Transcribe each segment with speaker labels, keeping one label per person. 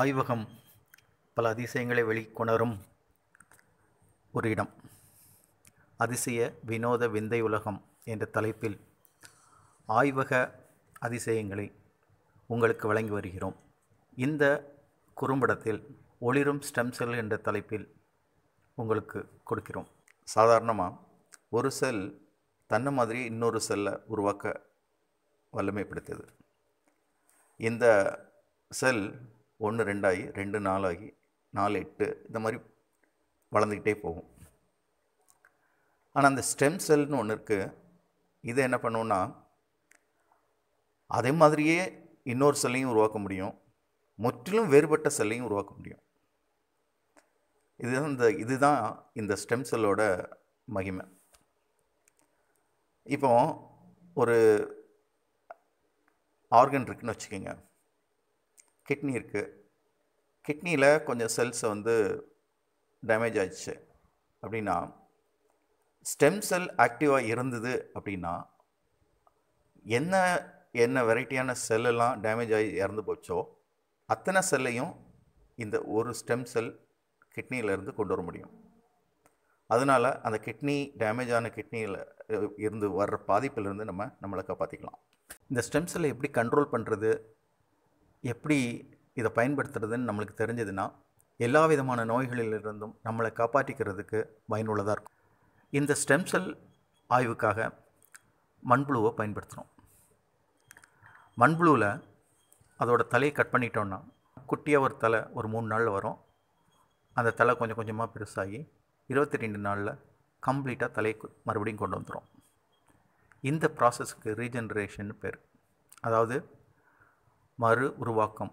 Speaker 1: ஆய்வகம் பல அதிசயங்களை வெளிக்கொணரும் ஒரு இடம் அதிசய வினோத விந்தை உலகம் என்ற தலைப்பில் ஆய்வக அதிசயங்களை உங்களுக்கு வழங்கி வருகிறோம் இந்த குறும்படத்தில் ஒளிரும் ஸ்டெம் செல் என்ற தலைப்பில் உங்களுக்கு கொடுக்கிறோம் சாதாரணமாக ஒரு செல் தன்னை மாதிரி இன்னொரு செல்லை உருவாக்க வல்லமைப்படுத்தியது இந்த செல் ஒன்று ரெண்டாகி ரெண்டு நாலாகி நாலு எட்டு இந்த மாதிரி வளர்ந்துக்கிட்டே போகும் ஆனால் அந்த ஸ்டெம் செல்னு ஒன்று இருக்குது இது என்ன பண்ணுன்னா அதே மாதிரியே இன்னொரு செல்லையும் உருவாக்க முடியும் முற்றிலும் வேறுபட்ட செல்லையும் உருவாக்க முடியும் இதுதான் இந்த இதுதான் இந்த ஸ்டெம் செல்லோட மகிமை இப்போ ஒரு ஆர்கன் இருக்குதுன்னு வச்சுக்கோங்க கிட்னி இருக்குது கிட்னியில் கொஞ்சம் செல்ஸை வந்து டேமேஜ் ஆயிடுச்சு அப்படின்னா ஸ்டெம் செல் ஆக்டிவாக இருந்தது அப்படின்னா என்ன என்ன வெரைட்டியான செல்லெல்லாம் டேமேஜ் ஆகி இறந்து போச்சோ அத்தனை செல்லையும் இந்த ஒரு ஸ்டெம் செல் கிட்னியிலேருந்து கொண்டு வர முடியும் அதனால் அந்த கிட்னி டேமேஜ் ஆன கிட்னியில் இருந்து வர்ற பாதிப்பிலிருந்து நம்ம நம்மளை காப்பாற்றிக்கலாம் இந்த ஸ்டெம் செல்லை எப்படி கண்ட்ரோல் பண்ணுறது எப்படி இதை பயன்படுத்துறதுன்னு நம்மளுக்கு தெரிஞ்சதுன்னா எல்லா விதமான நோய்களிலிருந்தும் நம்மளை காப்பாற்றிக்கிறதுக்கு பயனுள்ளதாக இருக்கும் இந்த ஸ்டெம் செல் ஆய்வுக்காக மண்புழுவை பயன்படுத்துகிறோம் மண்புழுவில் அதோடய தலையை கட் பண்ணிட்டோன்னா குட்டியாக ஒரு தலை ஒரு மூணு நாளில் வரும் அந்த தலை கொஞ்சம் கொஞ்சமாக பெருசாகி இருபத்தி ரெண்டு நாளில் கம்ப்ளீட்டாக தலையை மறுபடியும் கொண்டு வந்துடும் இந்த ப்ராசஸ்க்கு ரீஜென்ரேஷன் பேர் அதாவது மறு உருவாக்கம்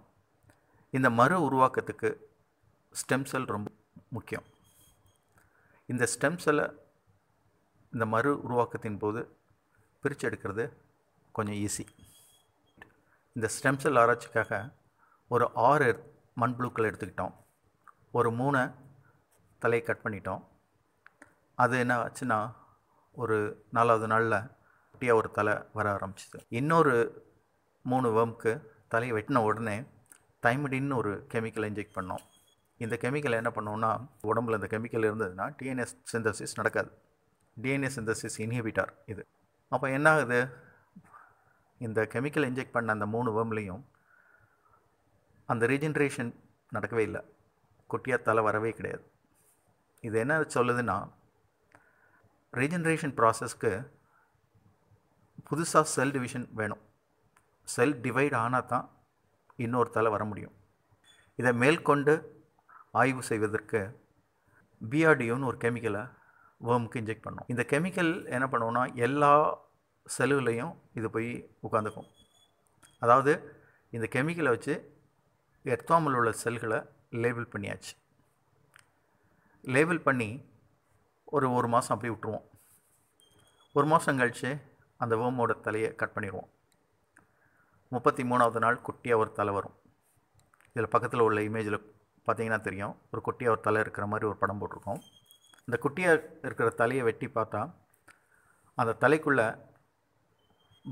Speaker 1: இந்த மறு உருவாக்கத்துக்கு ஸ்டெம் செல் ரொம்ப முக்கியம் இந்த ஸ்டெம் செல்லை இந்த மறு உருவாக்கத்தின் போது பிரித்து எடுக்கிறது கொஞ்சம் ஈஸி இந்த ஸ்டெம் செல் ஆராய்ச்சிக்காக ஒரு ஆறு மண்புழுக்கள் எடுத்துக்கிட்டோம் ஒரு மூணை தலையை கட் பண்ணிட்டோம் அது என்ன ஆச்சுன்னா ஒரு நாலாவது நாளில் குட்டியாக ஒரு தலை வர ஆரம்பிச்சிது இன்னொரு மூணு வேம்க்கு தலையை வெட்டின உடனே தைமிடின்னு ஒரு கெமிக்கல் இன்ஜெக்ட் பண்ணோம் இந்த கெமிக்கல் என்ன பண்ணோம்னா உடம்புல இந்த கெமிக்கல் இருந்ததுன்னா டிஎன்எஸ் சிந்தசிஸ் நடக்காது டிஎன்ஏ சிந்தசிஸ் இன்ஹிபிட்டார் இது அப்போ என்ன ஆகுது இந்த கெமிக்கல் இன்ஜெக்ட் பண்ண அந்த மூணு வேம்லேயும் அந்த ரீஜென்ரேஷன் நடக்கவே இல்லை குட்டியாக தலை வரவே கிடையாது இது என்ன சொல்லுதுன்னா ரீஜென்ரேஷன் ப்ராசஸ்க்கு புதுசாக செல் டிவிஷன் வேணும் செல் டிவைட் ஆனால் தான் இன்னொருத்தால் வர முடியும் இதை மேற்கொண்டு ஆய்வு செய்வதற்கு பிஆர்டியோன்னு ஒரு கெமிக்கலை வேர்முக்கு இன்ஜெக்ட் பண்ணும் இந்த கெமிக்கல் என்ன பண்ணுவோம்னா எல்லா செல்லுலையும் இது போய் உட்காந்துக்கும் அதாவது இந்த கெமிக்கலை வச்சு எர்த்தாமல் உள்ள செல்களை லேபிள் பண்ணியாச்சு லேபிள் பண்ணி ஒரு ஒரு மாதம் அப்படியே விட்டுருவோம் ஒரு மாதம் கழித்து அந்த வேர்மோட தலையை கட் பண்ணிடுவோம் முப்பத்தி மூணாவது நாள் குட்டியாக ஒரு தலை வரும் இதில் பக்கத்தில் உள்ள இமேஜில் பார்த்தீங்கன்னா தெரியும் ஒரு குட்டியாக ஒரு தலை இருக்கிற மாதிரி ஒரு படம் போட்டிருக்கோம் இந்த குட்டியாக இருக்கிற தலையை வெட்டி பார்த்தா அந்த தலைக்குள்ளே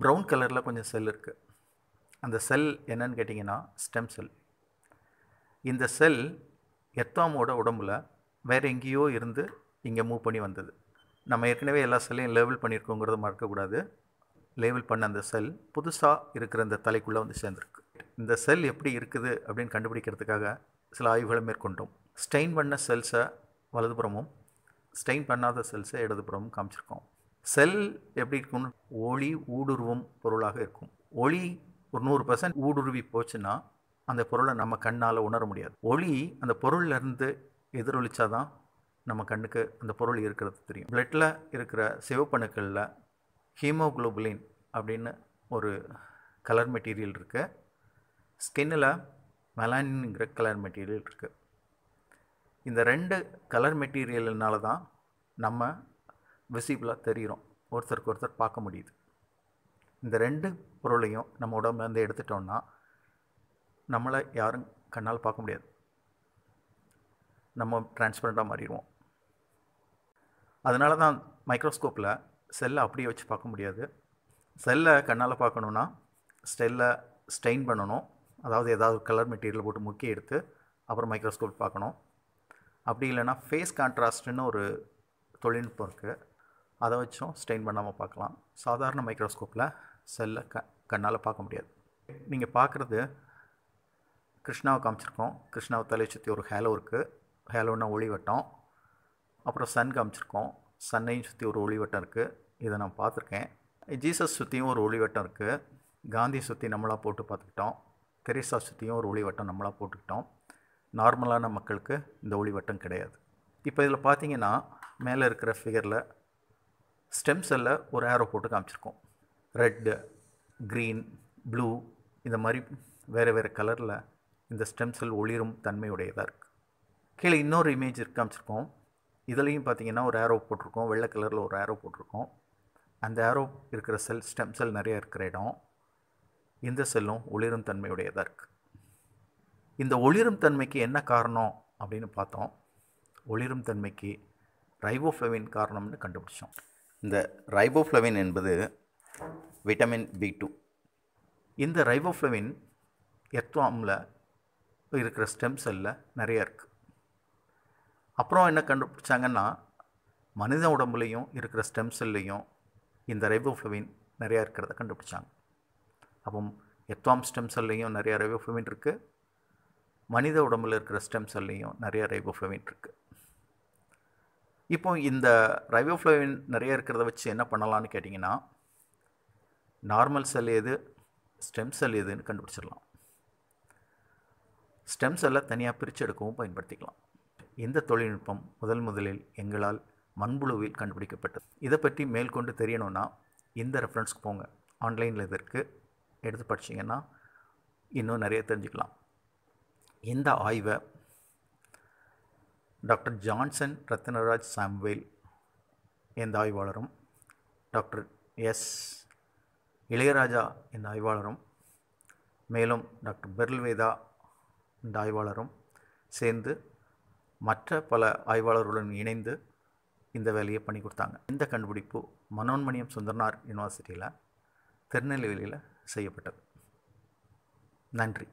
Speaker 1: ப்ரௌன் கலரில் கொஞ்சம் செல் இருக்குது அந்த செல் என்னன்னு கேட்டிங்கன்னா ஸ்டெம் செல் இந்த செல் எத்தாமோட உடம்புல வேறு எங்கேயோ இருந்து இங்கே மூவ் பண்ணி வந்தது நம்ம ஏற்கனவே எல்லா செல்லையும் லெவல் பண்ணியிருக்கோங்கிறத மறக்கக்கூடாது லேபிள் பண்ண அந்த செல் புதுசாக இருக்கிற அந்த தலைக்குள்ளே வந்து சேர்ந்துருக்கு இந்த செல் எப்படி இருக்குது அப்படின்னு கண்டுபிடிக்கிறதுக்காக சில ஆய்வுகளை மேற்கொண்டோம் ஸ்டெயின் பண்ண செல்ஸை வலதுபுறமும் ஸ்டெயின் பண்ணாத செல்ஸை இடதுபுறமும் காமிச்சிருக்கோம் செல் எப்படி இருக்கும்னு ஒளி ஊடுருவும் பொருளாக இருக்கும் ஒளி ஒரு நூறு பர்சன்ட் ஊடுருவி போச்சுன்னா அந்த பொருளை நம்ம கண்ணால் உணர முடியாது ஒளி அந்த பொருள்லேருந்து எதிரொலிச்சா தான் நம்ம கண்ணுக்கு அந்த பொருள் இருக்கிறது தெரியும் பிளட்டில் இருக்கிற சிவப்பணுக்களில் ஹீமோக்ளோபுலின் அப்படின்னு ஒரு கலர் மெட்டீரியல் இருக்குது ஸ்கின்னில் மெலானின்ங்கிற கலர் மெட்டீரியல் இருக்குது இந்த ரெண்டு கலர் மெட்டீரியல்னால தான் நம்ம விசிபிளாக தெரிகிறோம் ஒருத்தருக்கு ஒருத்தர் பார்க்க முடியுது இந்த ரெண்டு பொருளையும் நம்ம உடம்புலேருந்து எடுத்துட்டோம்னா நம்மளை யாரும் கண்ணால் பார்க்க முடியாது நம்ம டிரான்ஸ்பரண்ட்டாக மாறிடுவோம் அதனால தான் மைக்ரோஸ்கோப்பில் செல்லை அப்படியே வச்சு பார்க்க முடியாது செல்லை கண்ணால் பார்க்கணுன்னா ஸ்டெல்லை ஸ்டெயின் பண்ணணும் அதாவது ஏதாவது கலர் மெட்டீரியல் போட்டு முக்கிய எடுத்து அப்புறம் மைக்ரோஸ்கோப் பார்க்கணும் அப்படி இல்லைனா ஃபேஸ் கான்ட்ராஸ்ட்னு ஒரு தொழில்நுட்பம் இருக்குது அதை வச்சும் ஸ்டெயின் பண்ணாமல் பார்க்கலாம் சாதாரண மைக்ரோஸ்கோப்பில் செல்லை க கண்ணால் பார்க்க முடியாது நீங்கள் பார்க்குறது கிருஷ்ணாவை காமிச்சிருக்கோம் கிருஷ்ணாவை தலை சுற்றி ஒரு ஹேலோ இருக்குது ஹேலோன்னா ஒளி வட்டம் அப்புறம் சன் காமிச்சிருக்கோம் சன்னையும் சுற்றி ஒரு ஒளிவட்டம் இருக்குது இதை நான் பார்த்துருக்கேன் ஜீசஸ் சுற்றியும் ஒரு ஒளிவட்டம் இருக்குது காந்தி சுற்றி நம்மளாக போட்டு பார்த்துக்கிட்டோம் தெரிசா சுற்றியும் ஒரு ஒளிவட்டம் நம்மளாக போட்டுக்கிட்டோம் நார்மலான மக்களுக்கு இந்த ஒளிவட்டம் கிடையாது இப்போ இதில் பார்த்தீங்கன்னா மேலே இருக்கிற ஃபிகரில் ஸ்டெம் செல்லில் ஒரு ஏரோ போட்டு காமிச்சிருக்கோம் ரெட்டு க்ரீன் ப்ளூ இந்த மாதிரி வேறு வேறு கலரில் இந்த ஸ்டெம் செல் ஒளிரும் தன்மையுடையதாக இருக்குது கீழே இன்னொரு இமேஜ் காமிச்சிருக்கோம் இதுலேயும் பார்த்தீங்கன்னா ஒரு ஏரோ போட்டிருக்கோம் வெள்ளை கலரில் ஒரு ஏரோ போட்டிருக்கோம் அந்த ஏரோ இருக்கிற செல் ஸ்டெம் செல் நிறைய இருக்கிற இடம் இந்த செல்லும் ஒளிரும் தன்மையுடையதாக இருக்குது இந்த ஒளிரும் தன்மைக்கு என்ன காரணம் அப்படின்னு பார்த்தோம் ஒளிரும் தன்மைக்கு ரைபோஃப்ளவின் காரணம்னு கண்டுபிடிச்சோம் இந்த ரைபோஃப்ளவின் என்பது விட்டமின் பி டூ இந்த ரைபோஃப்ளவின் எர்த்வாமில் இருக்கிற ஸ்டெம் செல்லில் நிறைய இருக்குது அப்புறம் என்ன கண்டுபிடிச்சாங்கன்னா மனித உடம்புலையும் இருக்கிற ஸ்டெம் செல்லையும் இந்த ரைபோஃப்ளவின் நிறையா இருக்கிறத கண்டுபிடிச்சாங்க அப்போ எத்வாம் ஸ்டெம் செல்லையும் நிறையா ரைபோஃப்ளவின் இருக்குது மனித உடம்பில் இருக்கிற ஸ்டெம் செல்லையும் நிறைய ரைபோஃப்ளவின் இருக்குது இப்போ இந்த ரைபோஃப்ளவின் நிறைய இருக்கிறத வச்சு என்ன பண்ணலான்னு கேட்டிங்கன்னா நார்மல் செல் எது ஸ்டெம் செல் எதுன்னு கண்டுபிடிச்சிடலாம் ஸ்டெம் செல்லை தனியாக பிரித்து எடுக்கவும் பயன்படுத்திக்கலாம் இந்த தொழில்நுட்பம் முதல் முதலில் எங்களால் மண்புழுவில் கண்டுபிடிக்கப்பட்டது இதை பற்றி மேற்கொண்டு தெரியணும்னா இந்த ரெஃபரன்ஸ்க்கு போங்க ஆன்லைனில் இதற்கு எடுத்து படிச்சிங்கன்னா இன்னும் நிறைய தெரிஞ்சுக்கலாம் இந்த ஆய்வை டாக்டர் ஜான்சன் ரத்னராஜ் சாம்வேல் எந்த ஆய்வாளரும் டாக்டர் எஸ் இளையராஜா இந்த ஆய்வாளரும் மேலும் டாக்டர் பெர்ல்வேதா இந்த ஆய்வாளரும் சேர்ந்து மற்ற பல ஆய்வாளர்களுடன் இணைந்து இந்த வேலையை பண்ணி கொடுத்தாங்க இந்த கண்டுபிடிப்பு மனோன்மணியம் சுந்தரனார் யூனிவர்சிட்டியில் திருநெல்வேலியில் செய்யப்பட்டது நன்றி